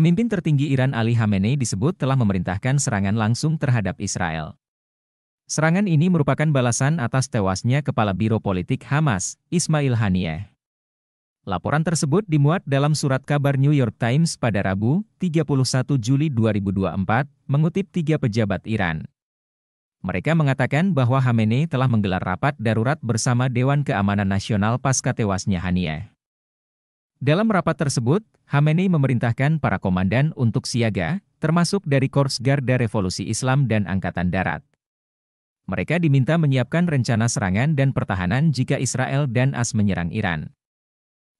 Pemimpin tertinggi Iran Ali Khamenei disebut telah memerintahkan serangan langsung terhadap Israel. Serangan ini merupakan balasan atas tewasnya Kepala Biro Politik Hamas, Ismail Haniyeh. Laporan tersebut dimuat dalam surat kabar New York Times pada Rabu, 31 Juli 2024, mengutip tiga pejabat Iran. Mereka mengatakan bahwa Khamenei telah menggelar rapat darurat bersama Dewan Keamanan Nasional pasca tewasnya Haniyeh. Dalam rapat tersebut, Hameni memerintahkan para komandan untuk siaga, termasuk dari Korps Garda Revolusi Islam dan Angkatan Darat. Mereka diminta menyiapkan rencana serangan dan pertahanan jika Israel dan AS menyerang Iran.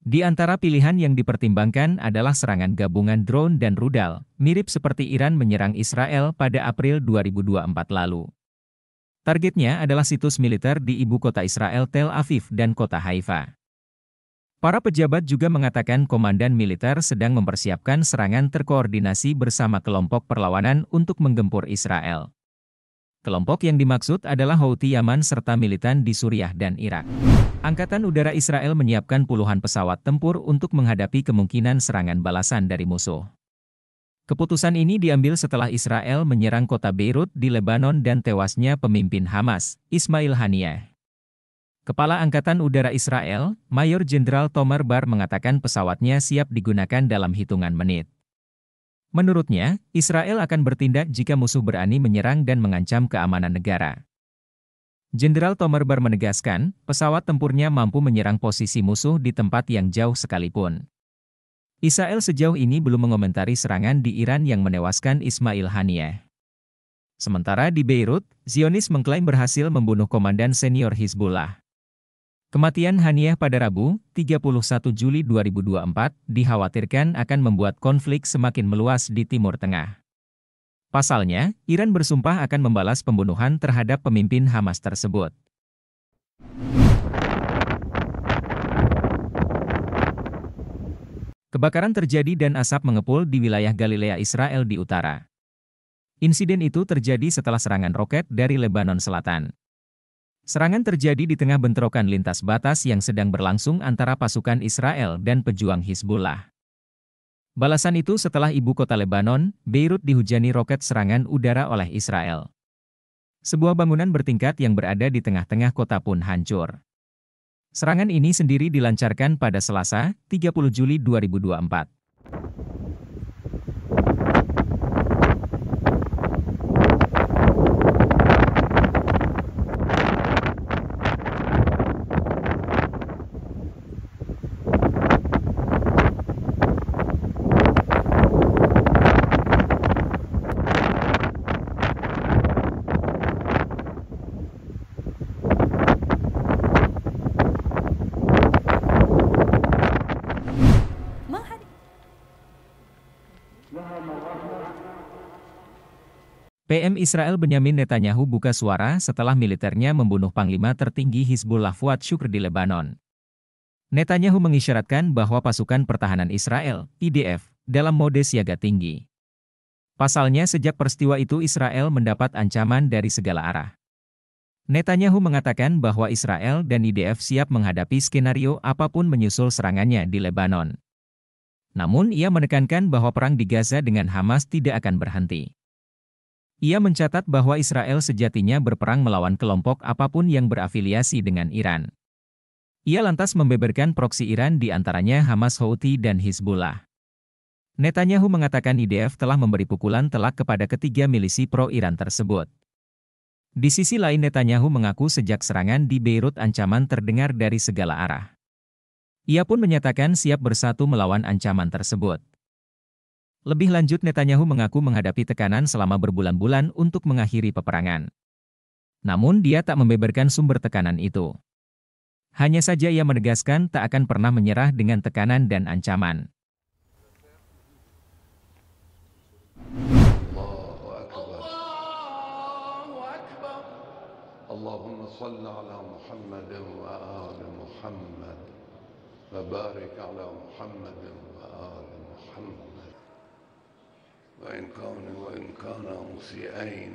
Di antara pilihan yang dipertimbangkan adalah serangan gabungan drone dan rudal, mirip seperti Iran menyerang Israel pada April 2024 lalu. Targetnya adalah situs militer di ibu kota Israel Tel Aviv dan kota Haifa. Para pejabat juga mengatakan komandan militer sedang mempersiapkan serangan terkoordinasi bersama kelompok perlawanan untuk menggempur Israel. Kelompok yang dimaksud adalah Houthi Yaman serta militan di Suriah dan Irak. Angkatan Udara Israel menyiapkan puluhan pesawat tempur untuk menghadapi kemungkinan serangan balasan dari musuh. Keputusan ini diambil setelah Israel menyerang kota Beirut di Lebanon dan tewasnya pemimpin Hamas, Ismail Haniyeh. Kepala Angkatan Udara Israel, Mayor Jenderal Tomer Bar mengatakan pesawatnya siap digunakan dalam hitungan menit. Menurutnya, Israel akan bertindak jika musuh berani menyerang dan mengancam keamanan negara. Jenderal Tomer Bar menegaskan, pesawat tempurnya mampu menyerang posisi musuh di tempat yang jauh sekalipun. Israel sejauh ini belum mengomentari serangan di Iran yang menewaskan Ismail Haniyeh. Sementara di Beirut, Zionis mengklaim berhasil membunuh komandan senior Hizbullah. Kematian Haniyeh pada Rabu, 31 Juli 2024, dikhawatirkan akan membuat konflik semakin meluas di Timur Tengah. Pasalnya, Iran bersumpah akan membalas pembunuhan terhadap pemimpin Hamas tersebut. Kebakaran terjadi dan asap mengepul di wilayah Galilea Israel di utara. Insiden itu terjadi setelah serangan roket dari Lebanon Selatan. Serangan terjadi di tengah bentrokan lintas batas yang sedang berlangsung antara pasukan Israel dan pejuang Hizbullah. Balasan itu setelah ibu kota Lebanon, Beirut dihujani roket serangan udara oleh Israel. Sebuah bangunan bertingkat yang berada di tengah-tengah kota pun hancur. Serangan ini sendiri dilancarkan pada Selasa, 30 Juli 2024. PM Israel Benyamin Netanyahu buka suara setelah militernya membunuh panglima tertinggi Hizbullah Fuad Syukr di Lebanon. Netanyahu mengisyaratkan bahwa pasukan pertahanan Israel, IDF, dalam mode siaga tinggi. Pasalnya sejak peristiwa itu Israel mendapat ancaman dari segala arah. Netanyahu mengatakan bahwa Israel dan IDF siap menghadapi skenario apapun menyusul serangannya di Lebanon. Namun ia menekankan bahwa perang di Gaza dengan Hamas tidak akan berhenti. Ia mencatat bahwa Israel sejatinya berperang melawan kelompok apapun yang berafiliasi dengan Iran. Ia lantas membeberkan proksi Iran di antaranya Hamas Houthi dan Hizbullah. Netanyahu mengatakan IDF telah memberi pukulan telak kepada ketiga milisi pro-Iran tersebut. Di sisi lain Netanyahu mengaku sejak serangan di Beirut ancaman terdengar dari segala arah. Ia pun menyatakan siap bersatu melawan ancaman tersebut. Lebih lanjut Netanyahu mengaku menghadapi tekanan selama berbulan-bulan untuk mengakhiri peperangan. Namun dia tak membeberkan sumber tekanan itu. Hanya saja ia menegaskan tak akan pernah menyerah dengan tekanan dan ancaman. وبارك على محمد وآل محمد وإن كان وإن كان مسيئين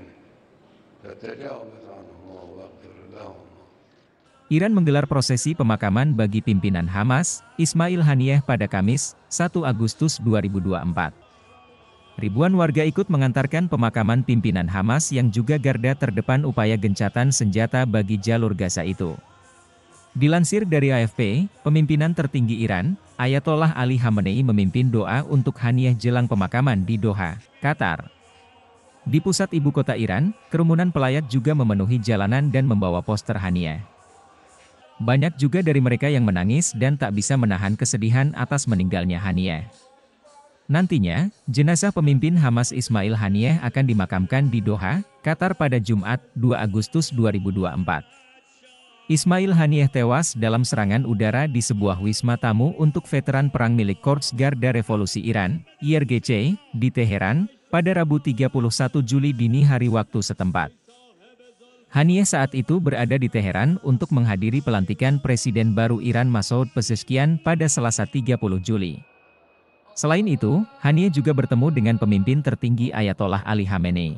فتجاوز عنهما واغفر Iran menggelar prosesi pemakaman bagi pimpinan Hamas, Ismail Haniyeh pada Kamis, 1 Agustus 2024. Ribuan warga ikut mengantarkan pemakaman pimpinan Hamas yang juga garda terdepan upaya gencatan senjata bagi jalur Gaza itu. Dilansir dari AFP, pemimpinan tertinggi Iran, Ayatollah Ali Khamenei memimpin doa untuk Haniah jelang pemakaman di Doha, Qatar. Di pusat ibu kota Iran, kerumunan pelayat juga memenuhi jalanan dan membawa poster Haniah. Banyak juga dari mereka yang menangis dan tak bisa menahan kesedihan atas meninggalnya Haniyeh. Nantinya, jenazah pemimpin Hamas Ismail Haniyeh akan dimakamkan di Doha, Qatar pada Jumat, 2 Agustus 2024. Ismail Haniyeh tewas dalam serangan udara di sebuah wisma tamu untuk veteran perang milik Korps Garda Revolusi Iran, IRGC, di Teheran, pada Rabu 31 Juli dini hari waktu setempat. Haniyeh saat itu berada di Teheran untuk menghadiri pelantikan Presiden baru Iran Masoud Pezeshkian pada Selasa 30 Juli. Selain itu, Haniyeh juga bertemu dengan pemimpin tertinggi Ayatollah Ali Khamenei.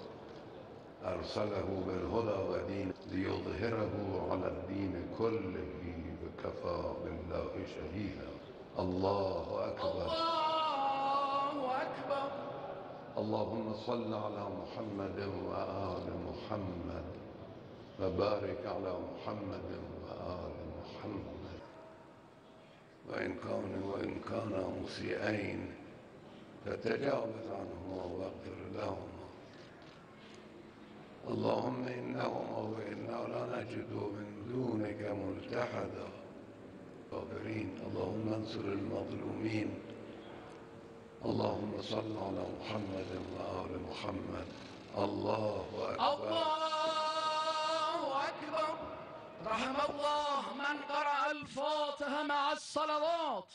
أرسله بالهدى ودين ليظهره على الدين كله بكفى بالله شهيدا الله أكبر الله أكبر اللهم صل على محمد وآل محمد وبارك على محمد وآل محمد وإن كان وإن كان مسيئين فتجاوز عنهم واغفر لهم اللهم إنهم إنه لا نجد من دونك ملتحدا صابرين اللهم انصر المظلومين اللهم صل على محمد وآل محمد الله أكبر الله أكبر رحم الله من قرأ الفاتحة مع الصلوات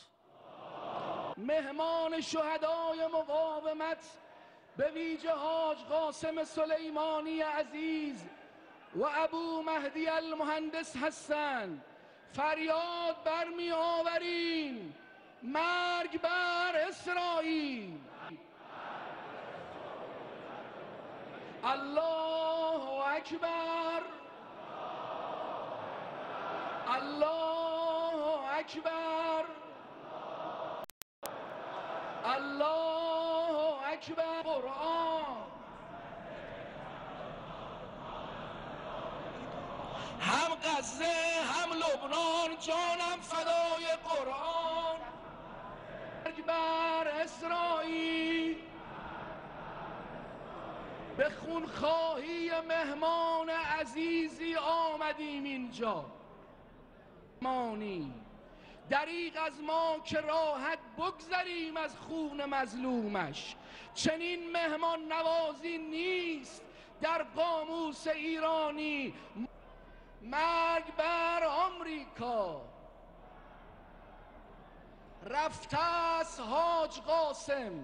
مهمان شهدای مقاومت به ویژه حاج قاسم سلیمانی عزیز و ابو مهدی المهندس حسن فریاد برمی آوریم مرگ بر اسرائیل الله اکبر الله اکبر اکبر قرآن هم قزه هم لبنان جانم فدای قرآن بر اسرائیل به خون خونخواهی مهمان عزیزی آمدیم اینجا مانی دریق از ما که راحت بگذریم از خون مظلومش چنین مهمان نوازی نیست در قاموس ایرانی مرگ بر آمریکا رفته است حاج قاسم